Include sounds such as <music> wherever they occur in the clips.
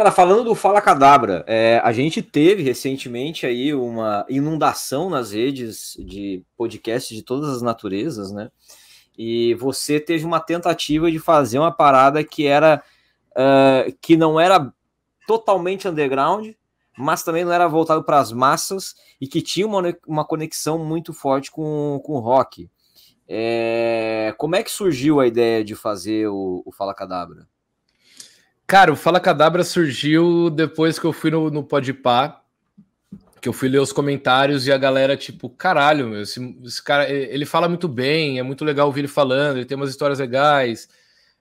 Cara, falando do Fala Cadabra, é, a gente teve recentemente aí uma inundação nas redes de podcasts de todas as naturezas, né? E você teve uma tentativa de fazer uma parada que era uh, que não era totalmente underground, mas também não era voltado para as massas e que tinha uma, uma conexão muito forte com, com o rock. É, como é que surgiu a ideia de fazer o, o Fala Cadabra? Cara, o Fala Cadabra surgiu depois que eu fui no, no Podpah, que eu fui ler os comentários e a galera, tipo, caralho, meu, esse, esse, cara, ele fala muito bem, é muito legal ouvir ele falando, ele tem umas histórias legais,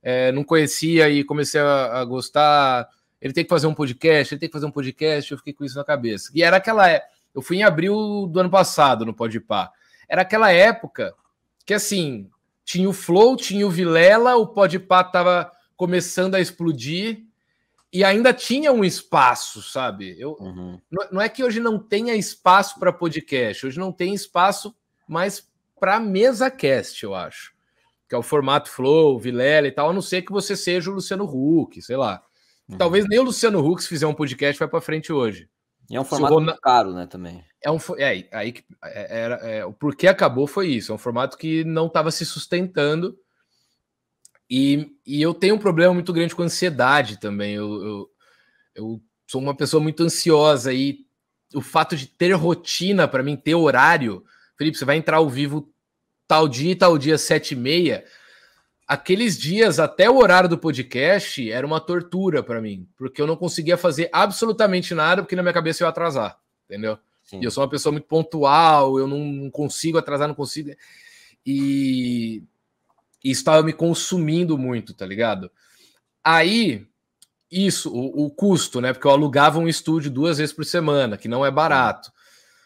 é, não conhecia e comecei a, a, gostar, ele tem que fazer um podcast, ele tem que fazer um podcast, eu fiquei com isso na cabeça. E era aquela, é, eu fui em abril do ano passado no Podpah, era aquela época que, assim, tinha o Flow, tinha o Vilela, o Podpah tava começando a explodir e ainda tinha um espaço, sabe? Eu, uhum. Não é que hoje não tenha espaço para podcast, hoje não tem espaço mais para mesa cast, eu acho. Que é o formato Flow, Vilela e tal, a não ser que você seja o Luciano Huck, sei lá. Uhum. Talvez nem o Luciano Huck, se fizer um podcast, vai para frente hoje. E é um formato caro, né, também. É um é, aí que é, era, é, porque acabou foi isso, é um formato que não estava se sustentando e, e eu tenho um problema muito grande com ansiedade também. Eu, eu, eu sou uma pessoa muito ansiosa e o fato de ter rotina para mim, ter horário, Felipe, você vai entrar ao vivo tal dia e tal dia, sete e meia. Aqueles dias, até o horário do podcast, era uma tortura para mim, porque eu não conseguia fazer absolutamente nada, porque na minha cabeça eu ia atrasar, entendeu? Sim. E eu sou uma pessoa muito pontual, eu não consigo atrasar, não consigo. E e estava me consumindo muito, tá ligado? Aí, isso, o, o, custo, né? Porque eu alugava um estúdio duas vezes por semana, que não é barato.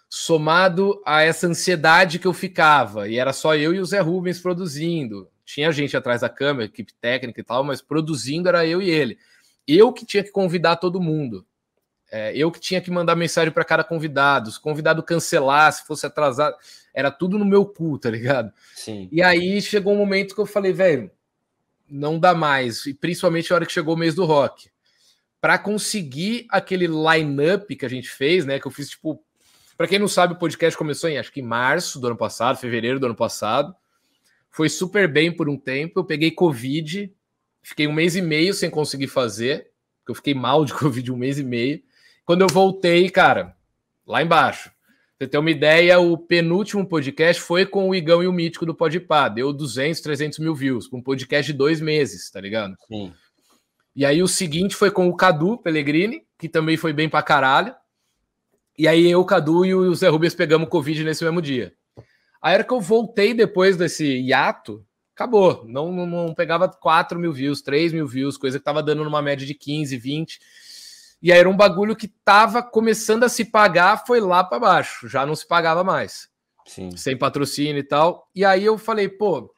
Somado a essa ansiedade que eu ficava, e era só eu e o Zé Rubens produzindo. Tinha gente atrás da câmera, equipe técnica e tal, mas produzindo era eu e ele. Eu que tinha que convidar todo mundo. É, eu que tinha que mandar mensagem para cada convidado, se o convidado cancelasse, fosse atrasado, era tudo no meu cu, tá ligado? Sim. E aí chegou um momento que eu falei, velho, não dá mais, e principalmente a hora que chegou o mês do rock. Para conseguir aquele line-up que a gente fez, né, que eu fiz tipo, para quem não sabe, o podcast começou em acho que em março do ano passado, fevereiro do ano passado. Foi super bem por um tempo, eu peguei covid, fiquei um mês e meio sem conseguir fazer, porque eu fiquei mal de <laughs> covid um mês e meio. Quando eu voltei, cara, lá embaixo. você tem uma ideia, o penúltimo podcast foi com o Igão e o Mítico do Podpah. Deu 200, 300 mil views, com um podcast de dois meses, tá ligado? Sim. E aí o seguinte foi com o Cadu Pellegrini, que também foi bem pra caralho. E aí eu, o Cadu e o Zé Rubens pegamos Covid nesse mesmo dia. A era que eu voltei depois desse hiato, acabou. Não, não, não, pegava 4 mil views, 3 mil views, coisa que tava dando numa média de 15, 20. E aí era um bagulho que tava começando a se pagar, foi lá para baixo, já não se pagava mais. Sim. Sem patrocínio e tal. E aí eu falei, pô,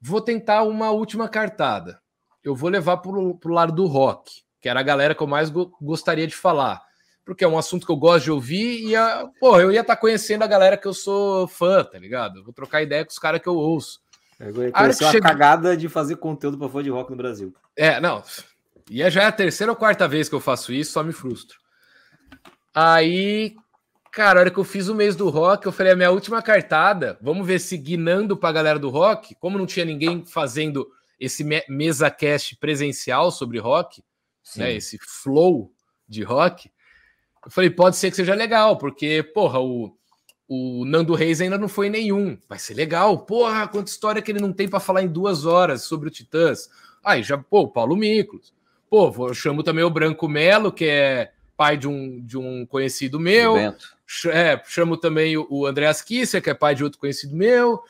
vou tentar uma última cartada. Eu vou levar pro, pro lado do rock, que era a galera que eu mais go gostaria de falar. Porque é um assunto que eu gosto de ouvir e, a, pô, eu ia estar tá conhecendo a galera que eu sou fã, tá ligado? vou trocar ideia com os caras que eu ouço. É uma a, cagada de fazer conteúdo para fã de rock no Brasil. É, não, e é já é a terceira ou quarta vez que eu faço isso, só me frustro. Aí, cara, a hora que eu fiz o mês do rock, eu falei, a minha última cartada, vamos ver se guinando pra galera do rock, como não tinha ninguém fazendo esse me mesa cast presencial sobre rock, né, esse flow de rock, eu falei, pode ser que seja legal, porque, porra, o, o Nando Reis ainda não foi nenhum. Vai ser legal. Porra, quanta história que ele não tem para falar em duas horas sobre o Titãs. Aí já, pô, o Paulo Miklos. Pô, eu chamo também o Branco Melo, que é pai de um, de um conhecido meu. É, chamo também o André Asquissa, que é pai de outro conhecido meu.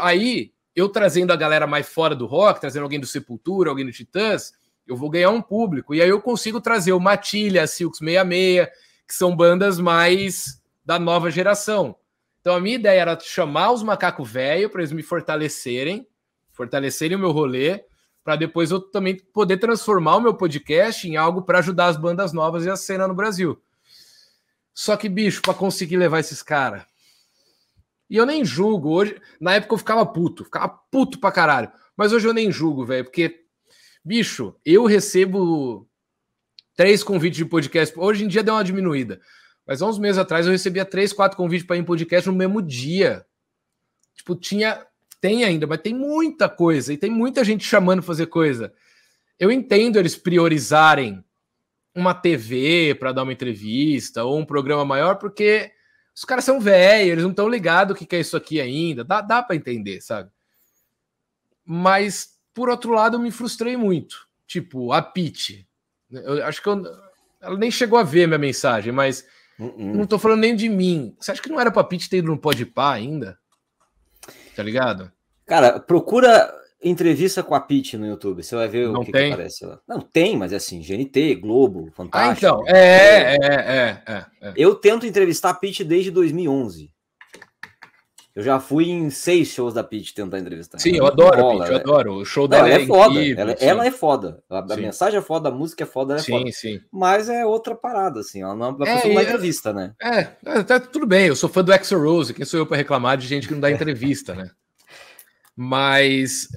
Aí, eu trazendo a galera mais fora do rock, trazendo alguém do Sepultura, alguém do Titãs, eu vou ganhar um público. E aí eu consigo trazer o Matilha, a Silks 66, que são bandas mais da nova geração. Então a minha ideia era chamar os macacos velho para eles me fortalecerem, fortalecerem o meu rolê, para depois eu também poder transformar o meu podcast em algo para ajudar as bandas novas e a cena no Brasil. Só que, bicho, para conseguir levar esses caras. E eu nem julgo hoje. Na época eu ficava puto, ficava puto pra caralho. Mas hoje eu nem julgo, velho, porque, bicho, eu recebo três convites de podcast. Hoje em dia deu uma diminuída. Mas há uns meses atrás eu recebia três, quatro convites para ir em podcast no mesmo dia. Tipo, tinha tem ainda, mas tem muita coisa e tem muita gente chamando para fazer coisa. Eu entendo eles priorizarem uma TV para dar uma entrevista ou um programa maior, porque os caras são velhos, eles não estão ligados o que, que é isso aqui ainda. Dá, dá para entender, sabe? Mas, por outro lado, eu me frustrei muito. Tipo, a Pete. Eu acho que eu, ela nem chegou a ver minha mensagem, mas uh -uh. não estou falando nem de mim. Você acha que não era para a Pete ter ido no pá ainda? tá ligado? Cara, procura entrevista com a Pitt no YouTube, você vai ver não o que, tem. que aparece lá. Não tem, mas é assim, GNT, Globo, ah, Fantástico. Ah, então, é, é, é, é, é. Eu tento entrevistar a Pitt desde 2011. Eu já fui em seis shows da Pete tentar entrevistar. Sim, eu adoro bola, a Pete, eu adoro. O show dela ela é, é foda. Incrível, ela, assim. ela, é foda. A, mensagem é foda, a música é foda, é sim, é foda. Sim. Mas é outra parada, assim. Ela não é, pessoa dá é entrevista, né? É, tá tudo bem. Eu sou fã do Exo Rose. Quem sou eu para reclamar de gente que não dá entrevista, né? Mas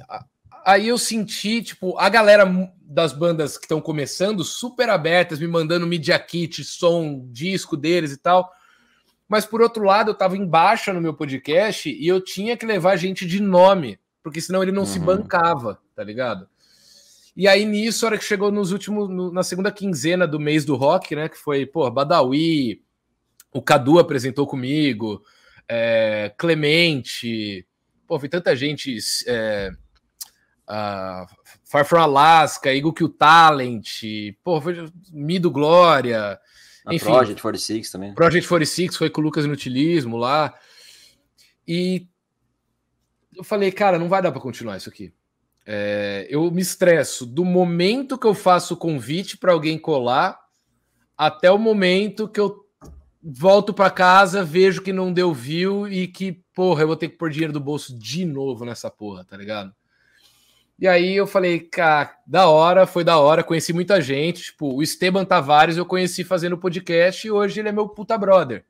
aí eu senti, tipo, a galera das bandas que estão começando super abertas, me mandando media kit, som, disco deles e tal. Mas por outro lado, eu estava em baixa no meu podcast e eu tinha que levar gente de nome, porque senão ele não uhum. se bancava, tá ligado? E aí nisso, a hora que chegou nos últimos no, na segunda quinzena do mês do rock, né, que foi, pô, Badawi, o Cadu apresentou comigo, é, Clemente, pô, foi tanta gente, é, uh, Far From Alaska, Eagle Kill Talent, pô, foi Mido Glória, a Enfim, Project 46 também. Project 46 foi com o Lucas Inutilismo lá. E eu falei, cara, não vai dar para continuar isso aqui. É, eu me estresso do momento que eu faço o convite para alguém colar até o momento que eu volto para casa, vejo que não deu view e que, porra, eu vou ter que pôr dinheiro do bolso de novo nessa porra, tá ligado? E aí eu falei, cara, da hora, foi da hora, conheci muita gente. Tipo, o Esteban Tavares eu conheci fazendo podcast e hoje ele é meu puta brother.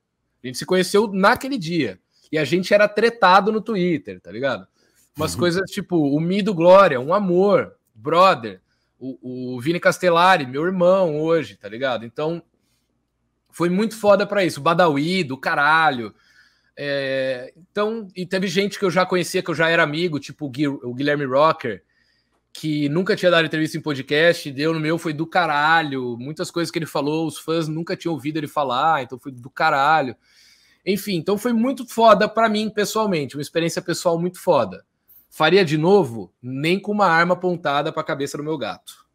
A gente se conheceu naquele dia. E a gente era tretado no Twitter, tá ligado? Umas uhum. coisas tipo, o Mi do Glória, um amor, brother. O, o Vini Castellari, meu irmão hoje, tá ligado? Então, foi muito foda pra isso. O Badawi, do caralho. É, então, e teve gente que eu já conhecia, que eu já era amigo, tipo o Guilherme Rocker, que nunca tinha dado entrevista em podcast, deu no meu, foi do caralho. Muitas coisas que ele falou, os fãs nunca tinham ouvido ele falar, então foi do caralho. Enfim, então foi muito foda para mim pessoalmente, uma experiência pessoal muito foda. Faria de novo, nem com uma arma apontada para a cabeça do meu gato.